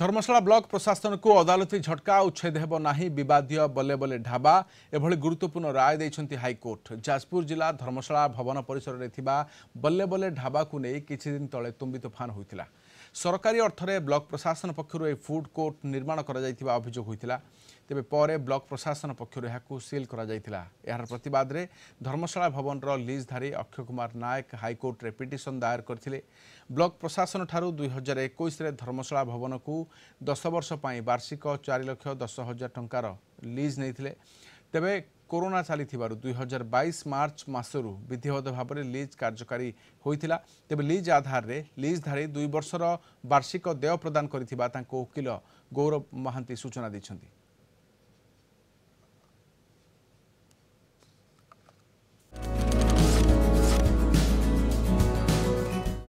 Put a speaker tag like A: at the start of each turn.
A: ধর্মশালা block প্রশাসনকু অদালতি ঝটকা উচ্ছেদ হব না বিবাদীয় বলে বলে ঢাবা এভাবে গুরুত্বপূর্ণ রায় দিয়েছেন হাইকোর্ট যাজপুর জেলা ধর্মশালা ভবন পরিসরের বলে বলে ঢাবাকু নেই কিছুদিন তলে তুম্বি তুফান হয়েছিল সরকারি অর্থরে ব্লক প্রশাসন পক্ষ এই ফুড কোর্ট নির্মাণ করা অভিযোগ হয়েছিল তেবে পরে ব্লক প্রশাসন পক্ষ সিল করা এর প্রতবাদে ধর্মশালা ভবনর লিজধারী অক্ষয় কুমার নায়ক হাইকোর্টে পিটিশন দায়ের করে ব্লক প্রশাসন ঠার দুই হাজার একুশে ধর্মশালা ভবনকু দশ বর্ষ বার্ষিক চারি লক্ষ দশ হাজার টঙ্কার লিজ নিয়ে তেবে କୋରୋନା ଚାଲିଥିବାରୁ ଦୁଇ ହଜାର ବାଇଶ ମାର୍ଚ୍ଚ ମାସରୁ ବିଧିବଦ୍ଧ ଭାବରେ ଲିଜ୍ କାର୍ଯ୍ୟକାରୀ ହୋଇଥିଲା ତେବେ ଲିଜ୍ ଆଧାରରେ ଲିଜ୍ଧାରୀ ଦୁଇ ବର୍ଷର ବାର୍ଷିକ ଦେୟ ପ୍ରଦାନ କରିଥିବା ତାଙ୍କ ଓକିଲ ଗୌରବ ମହାନ୍ତି ସୂଚନା ଦେଇଛନ୍ତି